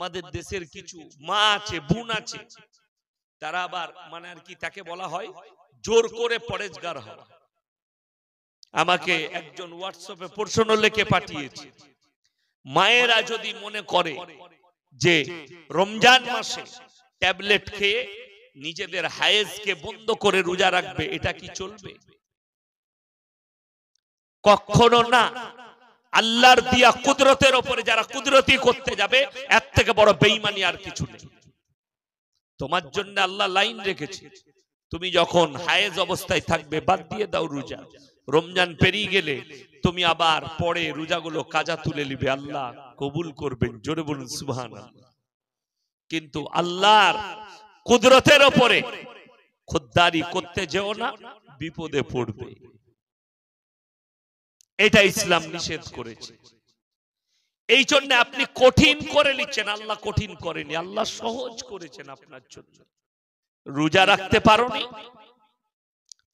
আমাদের দেশের কিছু মা আছে বোন আছে তারা আবার মানে আর কি তাকে বলা হয় জোর করে পরেজগার হওয়া আমাকে একজন হোয়াটসঅ্যাপে প্রশ্ন লিখে পাঠিয়েছে মায়েরা যদি মনে করে যে রমজান মাসে ট্যাবলেট খেয়ে নিজেদের হায়েজকে বন্ধ করে রোজা রাখবে এটা কি চলবে কখনো না আল্লাহর দিয়া কুদরতের ওপরে যারা কুদরতি করতে যাবে এর থেকে বড় বেইমানি আর কিছু নেই তোমার জন্য আল্লাহ লাইন রেখেছে তুমি যখন হায়েজ অবস্থায় থাকবে বাদ দিয়ে দাও রোজা রমজান পেরিয়ে গেলে তুমি আবার পরে রোজাগুলো কাজা তুলে নিবে আল্লাহ কবুল করবেন জোরে বলুন সুহান কিন্তু আল্লাহর কুদরতের ওপরে খুদ্দারি করতে যেও না বিপদে পড়বে এটা ইসলাম নিষেধ করেছে এই জন্য আপনি কঠিন করে নিচ্ছেন আল্লাহ কঠিন করেনি আল্লাহ সহজ করেছেন আপনার জন্য রোজা রাখতে পারি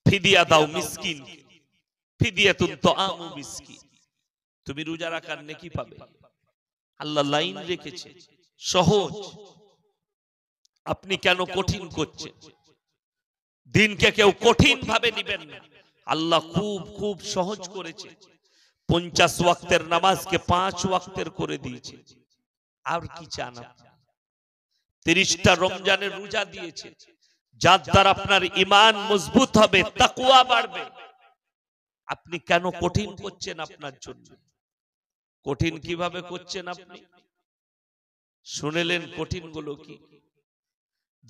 ফিদিয়া দাও মিসকিন ফিদিয়া তুন তো আমু মিসকিন তুমি রোজা রাখার নেকি পাবে আল্লাহ লাইন রেখেছে সহজ আপনি কেন কঠিন করছে দিনকে কেউ কঠিন ভাবে নিবেন না আল্লাহ খুব খুব সহজ করেছে পঞ্চাশ ওয়াক্তের নামাজকে পাঁচ ওয়াক্তের করে দিয়েছে আর কি চান তিরিশটা রমজানের রোজা দিয়েছে যার দ্বারা আপনার ইমান মজবুত হবে তাকুয়া বাড়বে আপনি কেন কঠিন করছেন আপনার জন্য কঠিন কিভাবে করছেন আপনি শুনেলেন কঠিন গুলো কি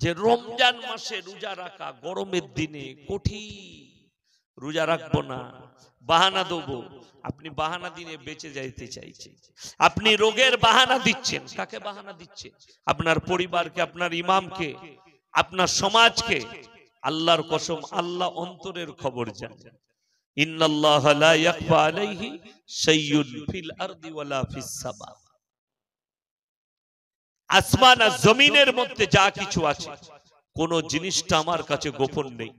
যে রমজান মাসে রোজা রাখা গরমের দিনে কঠিন রোজা রাখবো না বাহানা দেবো আপনি বাহানা দিনে বেঁচে যাইতে চাইছেন আপনি রোগের বাহানা দিচ্ছেন কাকে বাহানা দিচ্ছেন আপনার পরিবারকে আপনার ইমামকে আপনার সমাজকে আল্লাহর কসম আল্লাহ অন্তরের খবর জানেন আসমান আর জমিনের মধ্যে যা কিছু আছে কোন জিনিসটা আমার কাছে গোপন নেই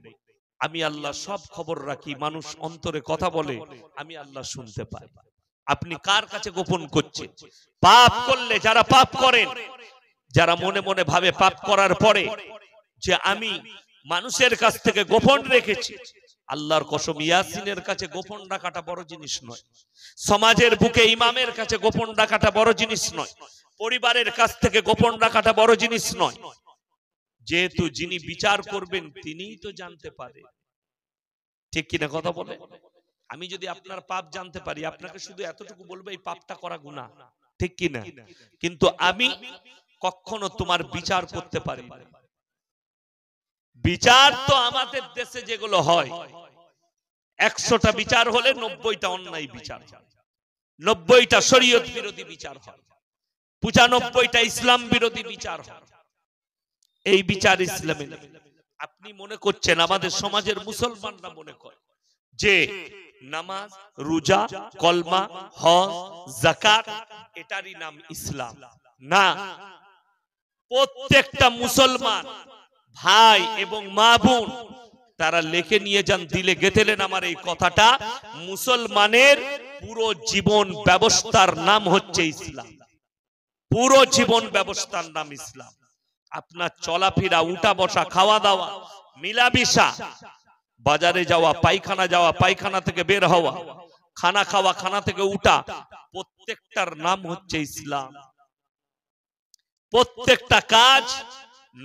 আমি আল্লাহ সব খবর রাখি মানুষ অন্তরে কথা বলে আমি আল্লাহ শুনতে পাই আপনি কার কাছে গোপন করছেন পাপ করলে যারা পাপ করেন যারা মনে মনে ভাবে পাপ করার পরে যে আমি মানুষের কাছ থেকে গোপন রেখেছি আল্লাহর কসম ইয়াসিনের কাছে গোপন রাখাটা বড় জিনিস নয় সমাজের বুকে ইমামের কাছে গোপন রাখাটা বড় জিনিস নয় পরিবারের কাছ থেকে গোপন রাখাটা বড় জিনিস নয় যেহেতু যিনি বিচার করবেন তিনিই তো জানতে পারে ঠিক কিনা কথা বলে আমি যদি আপনার পাপ জানতে পারি আপনাকে শুধু এতটুকু বলবো এই পাপটা করা গুণা ঠিক কিনা কিন্তু আমি কখনো তোমার বিচার করতে পারি বিচার তো আমাদের দেশে যেগুলো হয় একশোটা বিচার হলে নব্বইটা অন্যায় বিচার নব্বইটা শরীয়ত বিরোধী বিচার হয় পঁচানব্বইটা ইসলাম বিরোধী বিচার হয় এই বিচার ইসলামে আপনি মনে করছেন আচ্ছা, আমাদের সমাজের মুসলমানরা মনে করে যে নামাজ রোজা কলমা হজ জাকাত এটারই নাম ইসলাম না প্রত্যেকটা মুসলমান ভাই এবং মা বোন তারা লেখে নিয়ে যান দিলে গেতেলেন আমার এই কথাটা মুসলমানের পুরো জীবন ব্যবস্থার নাম হচ্ছে ইসলাম পুরো জীবন ব্যবস্থার নাম ইসলাম আপনার চলাফিরা উঠা বসা খাওয়া দাওয়া মিলামিশা বাজারে যাওয়া পায়খানা যাওয়া পায়খানা থেকে বের হওয়া খানা খাওয়া খানা থেকে উঠা প্রত্যেকটার নাম হচ্ছে ইসলাম প্রত্যেকটা কাজ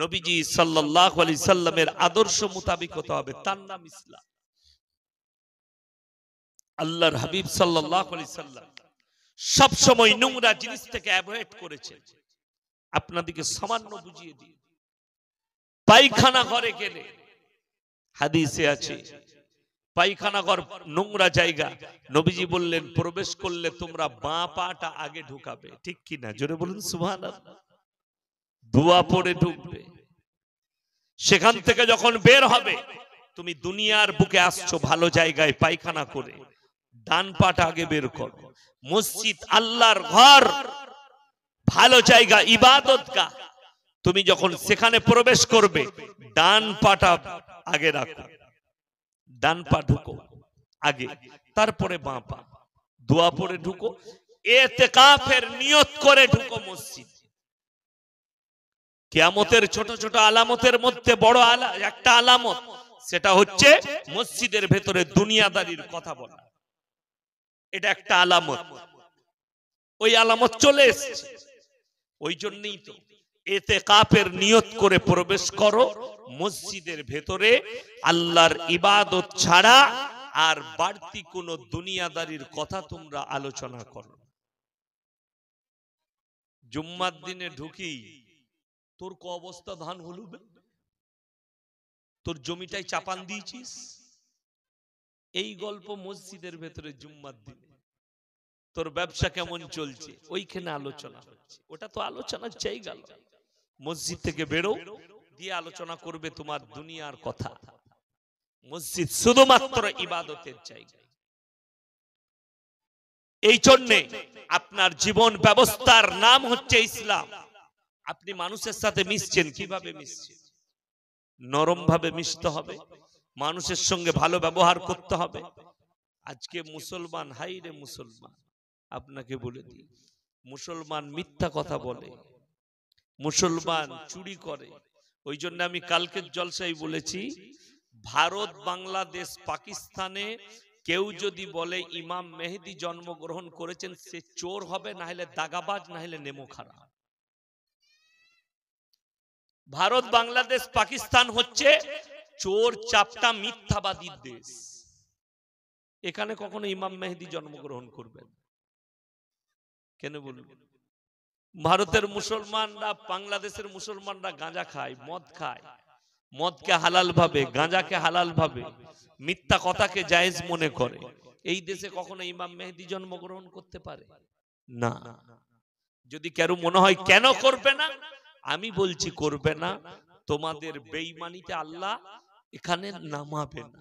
নবীজি সাল্লাহ আলি সাল্লামের আদর্শ মোতাবিক হতে হবে তার নাম ইসলাম আল্লাহর হাবিব সাল্লাহ আলি সাল্লাম সবসময় নোংরা জিনিস থেকে অ্যাভয়েড করেছে আপনাদেরকে সামান্য বুঝিয়ে দিই পায়খানা ঘরে গেলে হাদিসে আছে পায়খানা ঘর নোংরা জায়গা নবীজি বললেন প্রবেশ করলে তোমরা বা পাটা আগে ঢুকাবে ঠিক কি না জোরে বলুন সুভান ধোয়া পড়ে ঢুকবে সেখান থেকে যখন বের হবে তুমি দুনিয়ার বুকে আসছো ভালো জায়গায় পায়খানা করে ডান পাটা আগে বের করো মসজিদ আল্লাহর ঘর ভালো জায়গা ইবাদত কা তুমি যখন সেখানে প্রবেশ করবে ডান পাটা আগে রাখো ডান পা ঢুকো আগে তারপরে বাঁ পা দোয়া পরে ঢুকো এতে কাফের নিয়ত করে ঢুকো মসজিদ কেয়ামতের ছোট ছোট আলামতের মধ্যে বড় আলা একটা আলামত সেটা হচ্ছে মসজিদের ভেতরে দুনিয়াদারির কথা বলা এটা একটা আলামত ওই আলামত চলে এসেছে ওই জন্যই তো এতে কাপের নিয়ত করে প্রবেশ করো মসজিদের ভেতরে আল্লাহর ইবাদত ছাড়া আর বাড়তি কোন দুনিয়াদারির কথা তোমরা আলোচনা করো জুম্মার দিনে ঢুকি তোর ক অবস্থা ধান হলুবে তোর জমিটাই চাপান দিয়েছিস এই গল্প মসজিদের ভেতরে জুম্মার দিনে তোর ব্যবসা কেমন চলছে ওইখানে আলোচনা হচ্ছে ওটা তো আলোচনার গেল মসজিদ থেকে বেরো দিয়ে আলোচনা করবে তোমার দুনিয়ার কথা মসজিদ শুধুমাত্র ইবাদতের জায়গা এই জন্যে আপনার জীবন ব্যবস্থার নাম হচ্ছে ইসলাম আপনি মানুষের সাথে মিশছেন কিভাবে মিশছেন নরম ভাবে মিশতে হবে মানুষের সঙ্গে ভালো ব্যবহার করতে হবে আজকে মুসলমান হাইরে মুসলমান আপনাকে বলে দিই মুসলমান মিথ্যা কথা বলে মুসলমান চুরি করে ওই জন্য আমি কালকের জলসাই বলেছি ভারত বাংলাদেশ পাকিস্তানে কেউ যদি বলে ইমাম মেহেদি জন্মগ্রহণ করেছেন সে চোর হবে না হলে দাগাবাজ না হলে নেমো খারাপ ভারত বাংলাদেশ পাকিস্তান হচ্ছে চোর চাপটা মিথ্যাবাদীর দেশ এখানে কখনো ইমাম মেহেদি জন্মগ্রহণ করবেন না কেন বলুন ভারতের মুসলমানরা বাংলাদেশের মুসলমানরা গাঁজা খায় মদ খায় মদকে হালাল ভাবে গাঁজাকে হালাল ভাবে মিথ্যা কথাকে জায়েজ মনে করে এই দেশে কখনো ইমাম মেহেদি জন্মগ্রহণ করতে পারে না যদি কেউ মনে হয় কেন করবে না আমি বলছি করবে না তোমাদের বেইমানিতে আল্লাহ এখানে নামাবে না